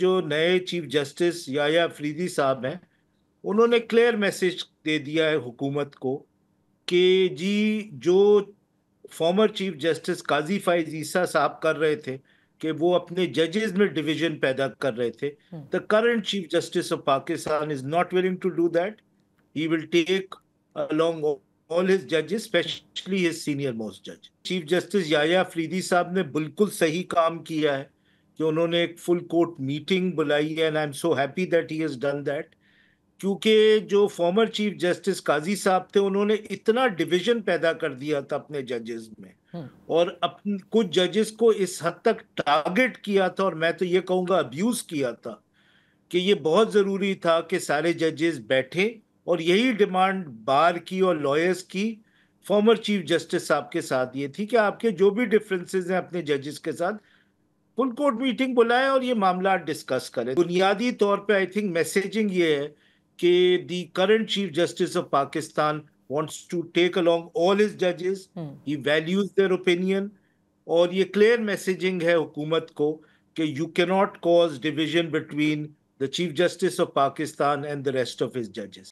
जो नए chief justice याया Faridi साहब हैं उन्होंने क्लियर मैसेज दे दिया है हुकूमत को कि जी जो former chief justice Qazi Faez Isa साहब कर रहे थे कि वो अपने जजेस में डिवीजन पैदा कर रहे थे the current chief justice of Pakistan is not willing to do that he will take along all his जजेस स्पेशली हिज सीनियर मोस्ट जज चीफ जस्टिस याया फरीदी साहब ने बिल्कुल सही काम किया है कि उन्होंने एक फुल कोर्ट मीटिंग बुलाई है and I am so happy that he is done that क्योंकि जो फॉर्मर चीफ जस्टिस काजी साहब थे उन्होंने इतना डिवीजन पैदा कर दिया था अपने जजेस में हम्म। और अपने कुछ जजेस को इस हद तक टारगेट किया था और मैं तो ये कहूँगा अब्यूज किया था कि ये बहुत ज़रूरी था कि सारे जजेस बैठे और यही डिमांड बार की और लॉयर्स की फॉर्मर चीफ जस्टिस साहब के साथ ये थी कि आपके जो भी डिफरेंसेस हैं अपने जजेस के साथ फुल कोर्ट मीटिंग बुलाए और ये मामला डिस्कस करें बुनियादी तौर पे आई थिंक मैसेजिंग ये है कि the current chief justice of Pakistan wants to take along all his जजेस ही वैल्यूज देयर ओपिनियन और ये क्लियर मैसेजिंग है हुकूमत को कि you can not cause division between the chief justice of Pakistan and the rest of his जजेस